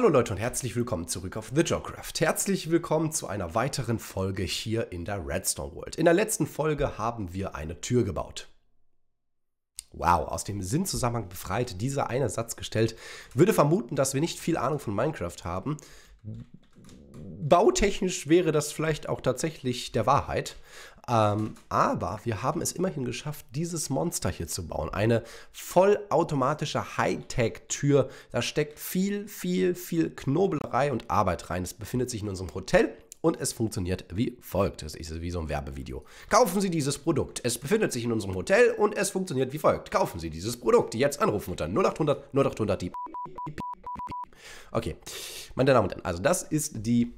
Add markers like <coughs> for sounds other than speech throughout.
Hallo Leute und herzlich willkommen zurück auf The Jocraft. Herzlich willkommen zu einer weiteren Folge hier in der Redstone World. In der letzten Folge haben wir eine Tür gebaut. Wow, aus dem Sinnzusammenhang befreit, dieser eine Satz gestellt, würde vermuten, dass wir nicht viel Ahnung von Minecraft haben. Bautechnisch wäre das vielleicht auch tatsächlich der Wahrheit, ähm, aber wir haben es immerhin geschafft, dieses Monster hier zu bauen. Eine vollautomatische Hightech-Tür. Da steckt viel, viel, viel Knobelerei und Arbeit rein. Es befindet sich in unserem Hotel und es funktioniert wie folgt. Das ist wie so ein Werbevideo. Kaufen Sie dieses Produkt. Es befindet sich in unserem Hotel und es funktioniert wie folgt. Kaufen Sie dieses Produkt. Jetzt anrufen unter 0800 0800 die. Okay, meine Damen und Herren, also das ist die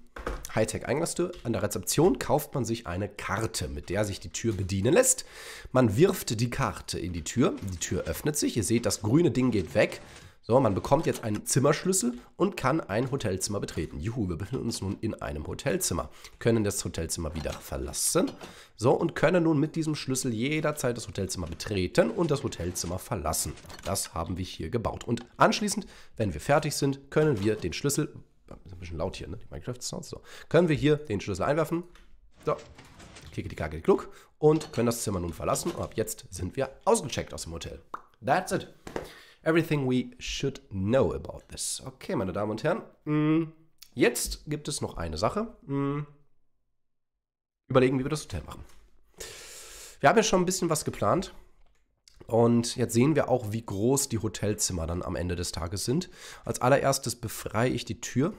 Hightech-Eingangstür. An der Rezeption kauft man sich eine Karte, mit der sich die Tür bedienen lässt. Man wirft die Karte in die Tür. Die Tür öffnet sich. Ihr seht, das grüne Ding geht weg. So, man bekommt jetzt einen Zimmerschlüssel und kann ein Hotelzimmer betreten. Juhu, wir befinden uns nun in einem Hotelzimmer. Können das Hotelzimmer wieder verlassen. So, und können nun mit diesem Schlüssel jederzeit das Hotelzimmer betreten und das Hotelzimmer verlassen. Das haben wir hier gebaut. Und anschließend, wenn wir fertig sind, können wir den Schlüssel ein bisschen laut hier, ne? Die Minecraft-Sounds. So. Können wir hier den Schlüssel einwerfen. So. Klicke die Kacke, kluck. Und können das Zimmer nun verlassen. Und ab jetzt sind wir ausgecheckt aus dem Hotel. That's it. Everything we should know about this. Okay, meine Damen und Herren. Mm, jetzt gibt es noch eine Sache. Mm, überlegen, wie wir das Hotel machen. Wir haben ja schon ein bisschen was geplant. Und jetzt sehen wir auch, wie groß die Hotelzimmer dann am Ende des Tages sind. Als allererstes befreie ich die Tür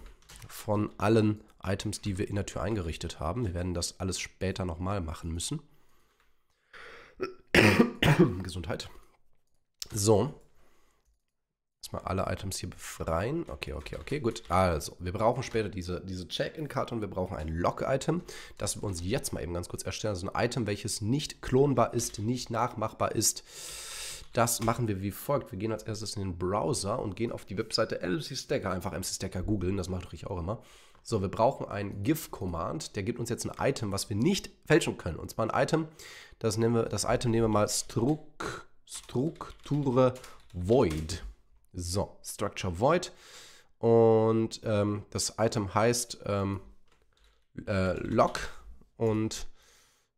von allen Items, die wir in der Tür eingerichtet haben. Wir werden das alles später nochmal machen müssen. <coughs> Gesundheit. So, Erstmal alle Items hier befreien. Okay, okay, okay, gut. Also, wir brauchen später diese, diese Check-In-Karte und wir brauchen ein Lock-Item, das wir uns jetzt mal eben ganz kurz erstellen. Also ein Item, welches nicht klonbar ist, nicht nachmachbar ist. Das machen wir wie folgt. Wir gehen als erstes in den Browser und gehen auf die Webseite LC Stacker. Einfach MC Stacker googeln, das mache ich auch immer. So, wir brauchen ein GIF-Command, der gibt uns jetzt ein Item, was wir nicht fälschen können. Und zwar ein Item, das, nehmen wir, das Item nehmen wir mal Struk, Strukture Void. So, Structure Void. Und ähm, das Item heißt ähm, äh, Lock. Und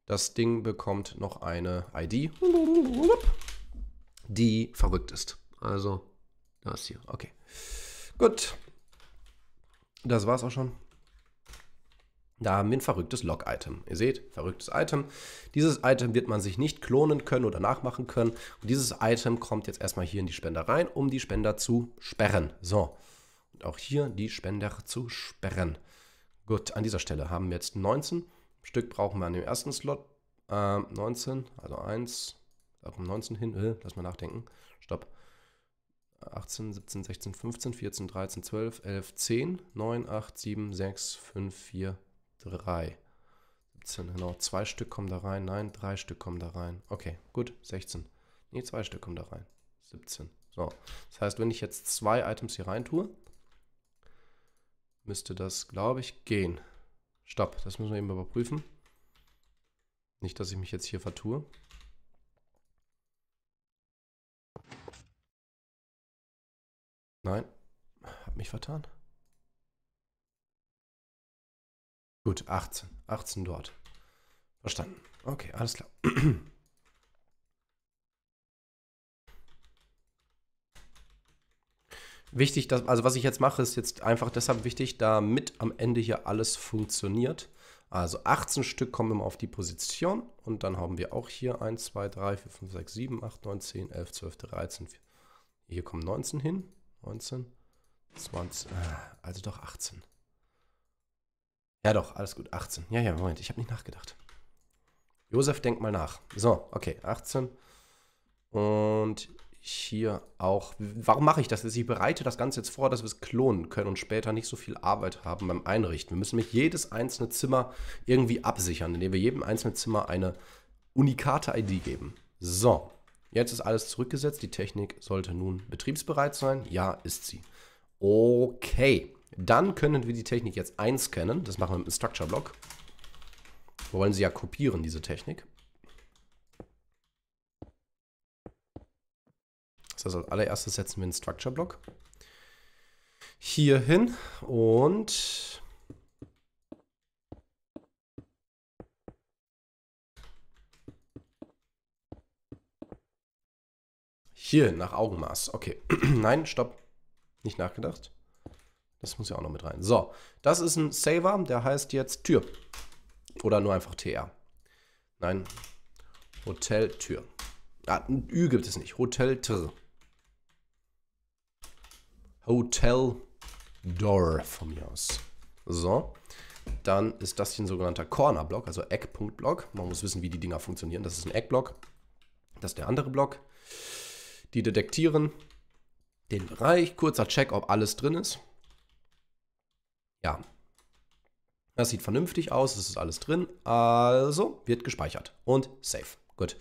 das Ding bekommt noch eine ID, die verrückt ist. Also, das hier. Okay. Gut. Das war's auch schon. Da haben wir ein verrücktes Log-Item. Ihr seht, verrücktes Item. Dieses Item wird man sich nicht klonen können oder nachmachen können. Und dieses Item kommt jetzt erstmal hier in die Spender rein, um die Spender zu sperren. So, und auch hier die Spender zu sperren. Gut, an dieser Stelle haben wir jetzt 19. Stück brauchen wir an dem ersten Slot. Äh, 19, also 1, da kommt 19 hin. Äh, lass mal nachdenken. Stopp. 18, 17, 16, 15, 14, 13, 12, 11, 10, 9, 8, 7, 6, 5, 4, 3. 17, genau. Zwei Stück kommen da rein. Nein, drei Stück kommen da rein. Okay, gut. 16. Nee, zwei Stück kommen da rein. 17. So. Das heißt, wenn ich jetzt zwei Items hier rein tue, müsste das, glaube ich, gehen. Stopp. Das müssen wir eben überprüfen. Nicht, dass ich mich jetzt hier vertue. Nein, hab mich vertan. Gut, 18. 18 dort. Verstanden. Okay, alles klar. <clears throat> wichtig, dass, also was ich jetzt mache, ist jetzt einfach deshalb wichtig, damit am Ende hier alles funktioniert. Also 18 Stück kommen immer auf die Position und dann haben wir auch hier 1, 2, 3, 4, 5, 6, 7, 8, 9, 10, 11, 12, 13, 4. Hier kommen 19 hin. 19, 20, äh, also doch 18. Ja, doch, alles gut. 18. Ja, ja, Moment, ich habe nicht nachgedacht. Josef, denk mal nach. So, okay, 18. Und hier auch. Warum mache ich das? Ich bereite das Ganze jetzt vor, dass wir es klonen können und später nicht so viel Arbeit haben beim Einrichten. Wir müssen nämlich jedes einzelne Zimmer irgendwie absichern, indem wir jedem einzelnen Zimmer eine unikate ID geben. So, jetzt ist alles zurückgesetzt. Die Technik sollte nun betriebsbereit sein. Ja, ist sie. Okay. Dann können wir die Technik jetzt einscannen. Das machen wir mit dem Structure-Block. Wir wollen sie ja kopieren, diese Technik. Das heißt, als allererstes setzen wir einen Structure-Block hier hin und hier hin, nach Augenmaß. Okay, <clears throat> nein, stopp, nicht nachgedacht. Das muss ja auch noch mit rein. So, das ist ein Saver, der heißt jetzt Tür. Oder nur einfach TR. Nein, Hotel Tür. Ah, ein Ü gibt es nicht. Hotel Tür. Hotel Door von mir aus. So, dann ist das hier ein sogenannter Corner-Block, also Eckpunktblock. Man muss wissen, wie die Dinger funktionieren. Das ist ein Eckblock. Das ist der andere Block. Die detektieren den Bereich, kurzer Check, ob alles drin ist. Ja. Das sieht vernünftig aus, es ist alles drin. Also wird gespeichert und safe. Gut.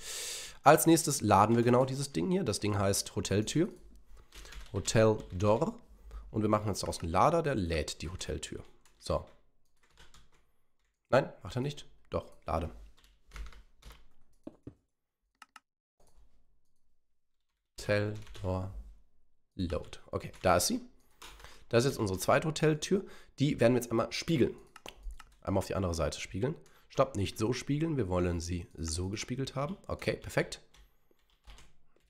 Als nächstes laden wir genau dieses Ding hier. Das Ding heißt Hoteltür. Hotel Door. Und wir machen jetzt daraus einen Lader, der lädt die Hoteltür. So. Nein, macht er nicht. Doch, lade. Hotel Door Load. Okay, da ist sie. Das ist jetzt unsere zweite Hoteltür. Die werden wir jetzt einmal spiegeln. Einmal auf die andere Seite spiegeln. Stopp, nicht so spiegeln. Wir wollen sie so gespiegelt haben. Okay, perfekt.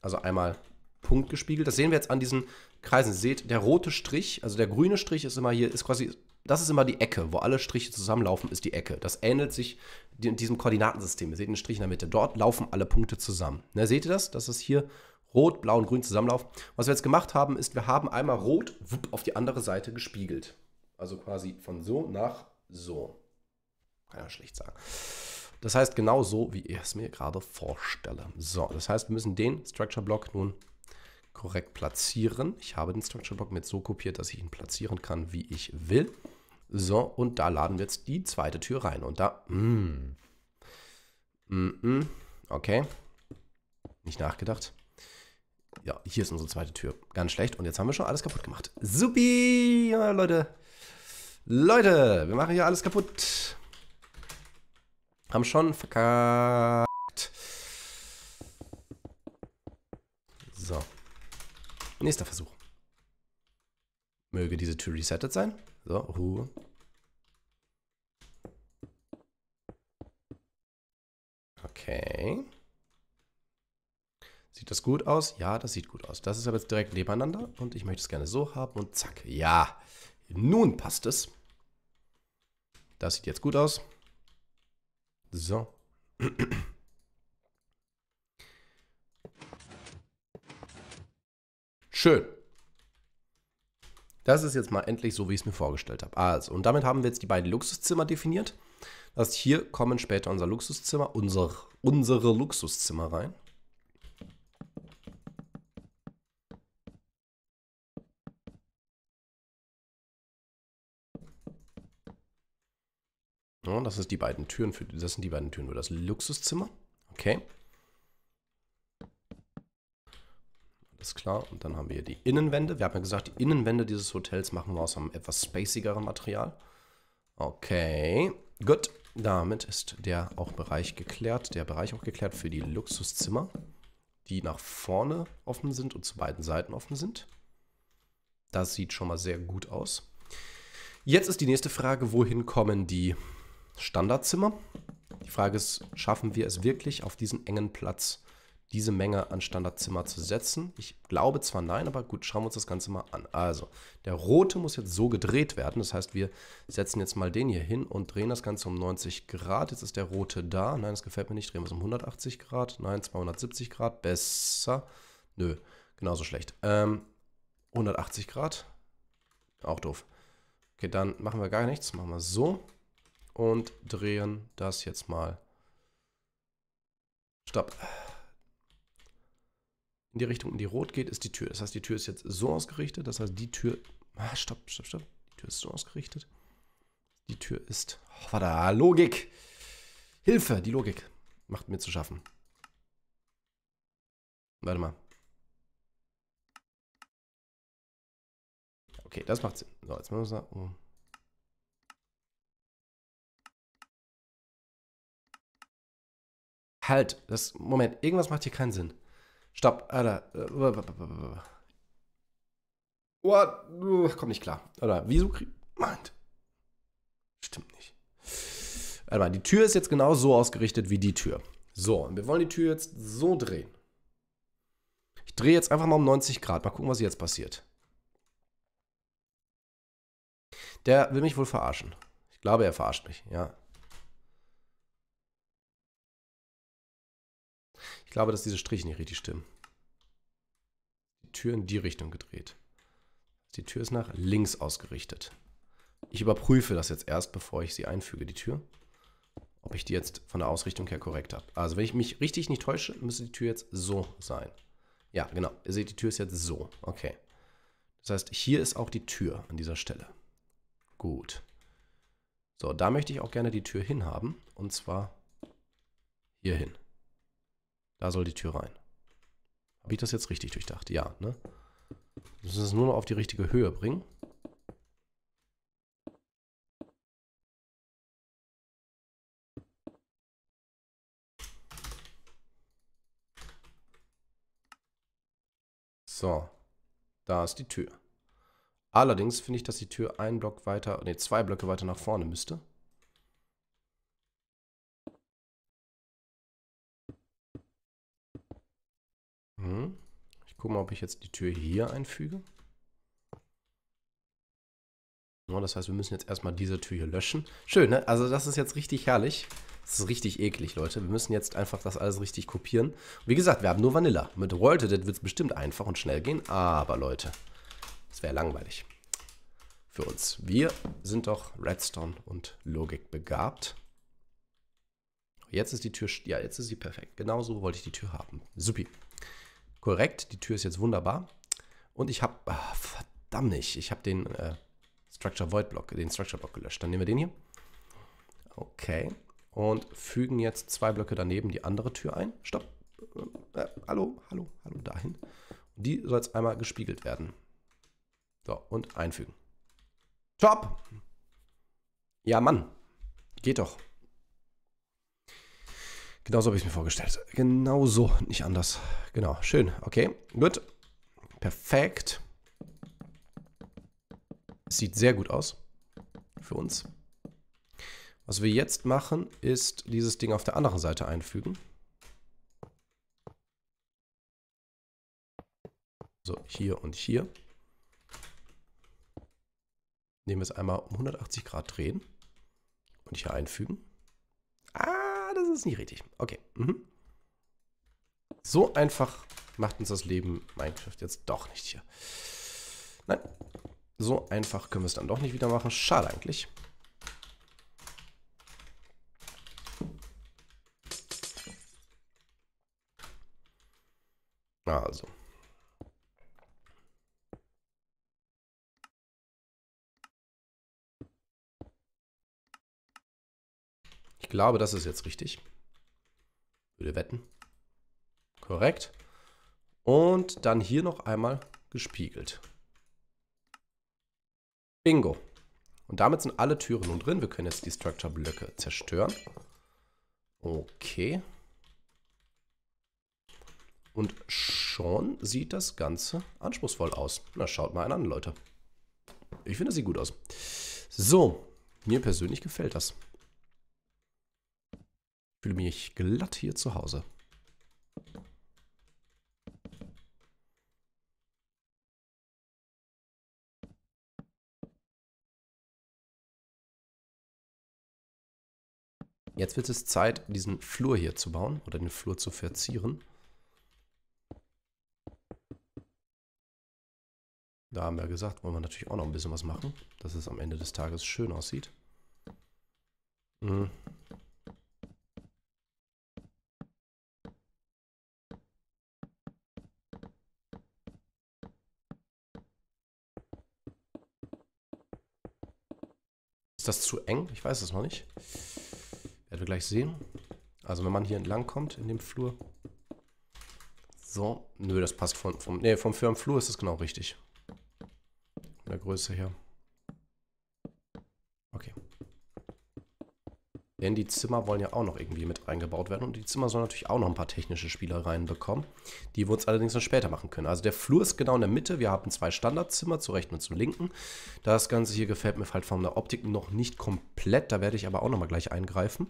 Also einmal Punkt gespiegelt. Das sehen wir jetzt an diesen Kreisen. Seht, der rote Strich, also der grüne Strich ist immer hier, ist quasi, das ist immer die Ecke, wo alle Striche zusammenlaufen, ist die Ecke. Das ähnelt sich diesem Koordinatensystem. Ihr seht den Strich in der Mitte. Dort laufen alle Punkte zusammen. Ne, seht ihr das? Das ist hier Rot, Blau und Grün zusammenlaufen. Was wir jetzt gemacht haben, ist, wir haben einmal Rot wupp, auf die andere Seite gespiegelt. Also quasi von so nach so. Kann ja schlecht sagen. Das heißt genau so, wie ich es mir gerade vorstelle. So, das heißt, wir müssen den Structure Block nun korrekt platzieren. Ich habe den Structure Block mit so kopiert, dass ich ihn platzieren kann, wie ich will. So, und da laden wir jetzt die zweite Tür rein. Und da, mm, mm, mm okay, nicht nachgedacht. Ja, hier ist unsere zweite Tür. Ganz schlecht. Und jetzt haben wir schon alles kaputt gemacht. Supi, ja, Leute. Leute, wir machen hier alles kaputt. Haben schon verkackt. So. Nächster Versuch. Möge diese Tür resettet sein. So, Ruhe. Okay das gut aus? Ja, das sieht gut aus. Das ist aber jetzt direkt nebeneinander und ich möchte es gerne so haben und zack. Ja, nun passt es. Das sieht jetzt gut aus. So. Schön. Das ist jetzt mal endlich so, wie ich es mir vorgestellt habe. Also, und damit haben wir jetzt die beiden Luxuszimmer definiert. Das heißt, hier kommen später unser Luxuszimmer, unser, unsere Luxuszimmer rein. Das ist die beiden Türen für das sind die beiden Türen für das Luxuszimmer. Okay. Alles klar. Und dann haben wir hier die Innenwände. Wir haben ja gesagt, die Innenwände dieses Hotels machen wir aus einem etwas spacigeren Material. Okay. Gut. Damit ist der auch Bereich geklärt. Der Bereich auch geklärt für die Luxuszimmer, die nach vorne offen sind und zu beiden Seiten offen sind. Das sieht schon mal sehr gut aus. Jetzt ist die nächste Frage, wohin kommen die Standardzimmer. Die Frage ist, schaffen wir es wirklich auf diesen engen Platz, diese Menge an Standardzimmer zu setzen? Ich glaube zwar nein, aber gut, schauen wir uns das Ganze mal an. Also, der rote muss jetzt so gedreht werden. Das heißt, wir setzen jetzt mal den hier hin und drehen das Ganze um 90 Grad. Jetzt ist der rote da. Nein, das gefällt mir nicht. Drehen wir es um 180 Grad. Nein, 270 Grad. Besser. Nö, genauso schlecht. Ähm, 180 Grad. Auch doof. Okay, dann machen wir gar nichts. Machen wir so und drehen das jetzt mal. Stopp. In die Richtung, in die rot geht, ist die Tür. Das heißt, die Tür ist jetzt so ausgerichtet. Das heißt, die Tür... Ah, stopp, stopp, stopp. Die Tür ist so ausgerichtet. Die Tür ist... Oh, warte, Logik. Hilfe, die Logik. Macht mir zu schaffen. Warte mal. Okay, das macht Sinn. So, jetzt müssen wir... Oh. Halt, das, Moment, irgendwas macht hier keinen Sinn. Stopp, Alter. What? Komm nicht klar. Oder wieso kriegt. Moment. Stimmt nicht. Alter, die Tür ist jetzt genau so ausgerichtet wie die Tür. So, und wir wollen die Tür jetzt so drehen. Ich drehe jetzt einfach mal um 90 Grad. Mal gucken, was jetzt passiert. Der will mich wohl verarschen. Ich glaube, er verarscht mich, ja. Ich glaube, dass diese Striche nicht richtig stimmen. Die Tür in die Richtung gedreht. Die Tür ist nach links ausgerichtet. Ich überprüfe das jetzt erst, bevor ich sie einfüge, die Tür. Ob ich die jetzt von der Ausrichtung her korrekt habe. Also wenn ich mich richtig nicht täusche, müsste die Tür jetzt so sein. Ja, genau. Ihr seht, die Tür ist jetzt so. Okay. Das heißt, hier ist auch die Tür an dieser Stelle. Gut. So, da möchte ich auch gerne die Tür hinhaben. Und zwar hier hin. Da soll die Tür rein. Habe ich das jetzt richtig durchdacht? Ja, ne? Wir müssen es nur noch auf die richtige Höhe bringen. So, da ist die Tür. Allerdings finde ich, dass die Tür einen Block weiter, nee, zwei Blöcke weiter nach vorne müsste. Gucken mal, ob ich jetzt die Tür hier einfüge. Ja, das heißt, wir müssen jetzt erstmal diese Tür hier löschen. Schön, ne? Also das ist jetzt richtig herrlich. Das ist richtig eklig, Leute. Wir müssen jetzt einfach das alles richtig kopieren. wie gesagt, wir haben nur Vanilla. Mit Royal Dead wird es bestimmt einfach und schnell gehen. Aber Leute, es wäre langweilig für uns. Wir sind doch Redstone und Logik begabt. Jetzt ist die Tür, ja, jetzt ist sie perfekt. Genauso wollte ich die Tür haben. Supi. Korrekt, die Tür ist jetzt wunderbar. Und ich habe, ah, verdammt nicht, ich habe den äh, Structure Void Block, den Structure Block gelöscht. Dann nehmen wir den hier. Okay. Und fügen jetzt zwei Blöcke daneben die andere Tür ein. Stopp. Äh, äh hallo, hallo, hallo, dahin. Die soll jetzt einmal gespiegelt werden. So, und einfügen. Top! Ja, Mann. Geht doch. Genauso habe ich es mir vorgestellt. Genauso, nicht anders. Genau, schön. Okay, gut. Perfekt. Sieht sehr gut aus. Für uns. Was wir jetzt machen, ist dieses Ding auf der anderen Seite einfügen. So, hier und hier. Nehmen wir es einmal um 180 Grad drehen und hier einfügen ist nicht richtig. Okay. Mhm. So einfach macht uns das Leben Minecraft jetzt doch nicht hier. Nein. So einfach können wir es dann doch nicht wieder machen. Schade eigentlich. Also. glaube, das ist jetzt richtig. Würde wetten. Korrekt. Und dann hier noch einmal gespiegelt. Bingo. Und damit sind alle Türen nun drin. Wir können jetzt die Structure-Blöcke zerstören. Okay. Und schon sieht das Ganze anspruchsvoll aus. Na, schaut mal einen an, Leute. Ich finde, das sieht gut aus. So, mir persönlich gefällt das. Fühle mich glatt hier zu Hause. Jetzt wird es Zeit, diesen Flur hier zu bauen oder den Flur zu verzieren. Da haben wir gesagt, wollen wir natürlich auch noch ein bisschen was machen, dass es am Ende des Tages schön aussieht. Mhm. Ist das zu eng? Ich weiß es noch nicht. Werden wir gleich sehen. Also wenn man hier entlang kommt in dem Flur. So, nö, das passt vom, vom, nee, vom Firmenflur ist das genau richtig. Von der Größe her. Denn die Zimmer wollen ja auch noch irgendwie mit eingebaut werden. Und die Zimmer sollen natürlich auch noch ein paar technische Spielereien bekommen. Die wir uns allerdings noch später machen können. Also der Flur ist genau in der Mitte. Wir haben zwei Standardzimmer, zu rechten und zum linken. Das Ganze hier gefällt mir halt von der Optik noch nicht komplett. Da werde ich aber auch nochmal gleich eingreifen.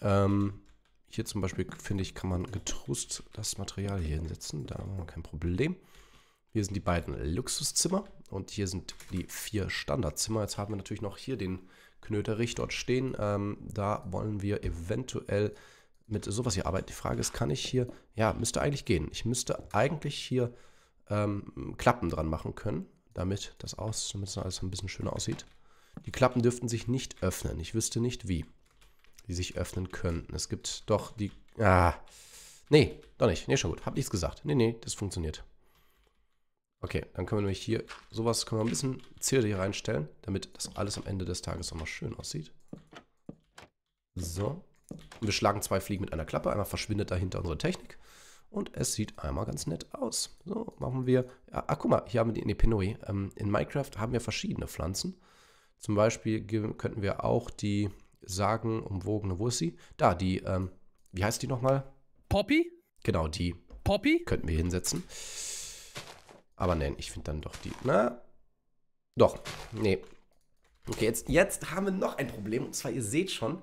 Ähm, hier zum Beispiel, finde ich, kann man getrost das Material hier hinsetzen. Da haben wir kein Problem. Hier sind die beiden Luxuszimmer und hier sind die vier Standardzimmer. Jetzt haben wir natürlich noch hier den knöterig dort stehen. Ähm, da wollen wir eventuell mit sowas hier arbeiten. Die Frage ist, kann ich hier, ja, müsste eigentlich gehen. Ich müsste eigentlich hier ähm, Klappen dran machen können, damit das aus, damit das alles ein bisschen schöner aussieht. Die Klappen dürften sich nicht öffnen. Ich wüsste nicht wie die sich öffnen könnten. Es gibt doch die, ah, nee, doch nicht. Nee, schon gut. Hab nichts gesagt. Nee, nee, das funktioniert. Okay, dann können wir nämlich hier sowas können wir ein bisschen zierlich reinstellen, damit das alles am Ende des Tages nochmal schön aussieht. So. Und wir schlagen zwei Fliegen mit einer Klappe. Einmal verschwindet dahinter unsere Technik. Und es sieht einmal ganz nett aus. So, machen wir... Ja, ach, guck mal, hier haben wir die Nepinoi. Ähm, in Minecraft haben wir verschiedene Pflanzen. Zum Beispiel könnten wir auch die sagenumwogene, wo ist sie? Da, die, ähm, wie heißt die nochmal? Poppy? Genau, die. Poppy? Könnten wir hinsetzen. Aber nein, ich finde dann doch die. Na? Doch. Nee. Okay, jetzt, jetzt haben wir noch ein Problem. Und zwar, ihr seht schon,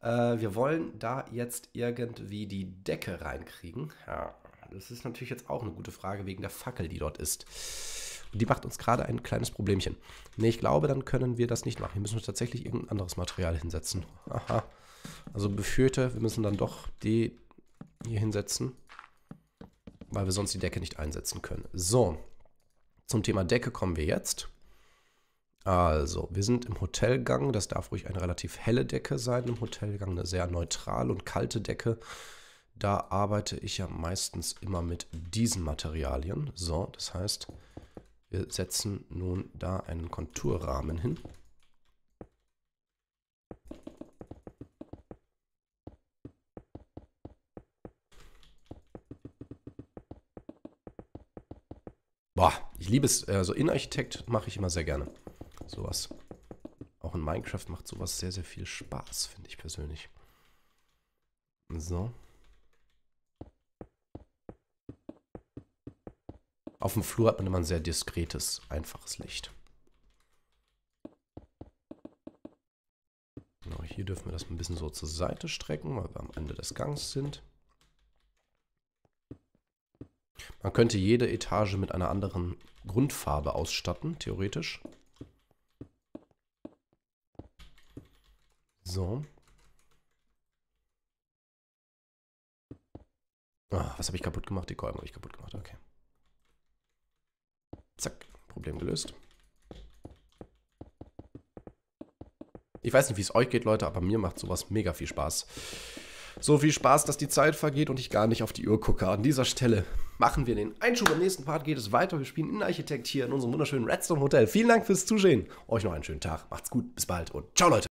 äh, wir wollen da jetzt irgendwie die Decke reinkriegen. Ja, das ist natürlich jetzt auch eine gute Frage wegen der Fackel, die dort ist. Und die macht uns gerade ein kleines Problemchen. Nee, ich glaube, dann können wir das nicht machen. Wir müssen uns tatsächlich irgendein anderes Material hinsetzen. Aha. Also befürchte, wir müssen dann doch die hier hinsetzen, weil wir sonst die Decke nicht einsetzen können. So. Zum Thema Decke kommen wir jetzt. Also, wir sind im Hotelgang. Das darf ruhig eine relativ helle Decke sein im Hotelgang, eine sehr neutral und kalte Decke. Da arbeite ich ja meistens immer mit diesen Materialien. So, das heißt, wir setzen nun da einen Konturrahmen hin. Boah, ich liebe es. Also Innenarchitekt mache ich immer sehr gerne. Sowas. Auch in Minecraft macht sowas sehr, sehr viel Spaß, finde ich persönlich. So. Auf dem Flur hat man immer ein sehr diskretes, einfaches Licht. Genau, hier dürfen wir das ein bisschen so zur Seite strecken, weil wir am Ende des Gangs sind. Man könnte jede Etage mit einer anderen Grundfarbe ausstatten, theoretisch. So. Ah, was habe ich kaputt gemacht? Die Kolben habe ich kaputt gemacht, okay. Zack, Problem gelöst. Ich weiß nicht, wie es euch geht, Leute, aber mir macht sowas mega viel Spaß. So viel Spaß, dass die Zeit vergeht und ich gar nicht auf die Uhr gucke. An dieser Stelle machen wir den Einschub. Im nächsten Part geht es weiter. Wir spielen Innenarchitekt hier in unserem wunderschönen Redstone Hotel. Vielen Dank fürs Zusehen. Euch noch einen schönen Tag. Macht's gut. Bis bald und ciao, Leute.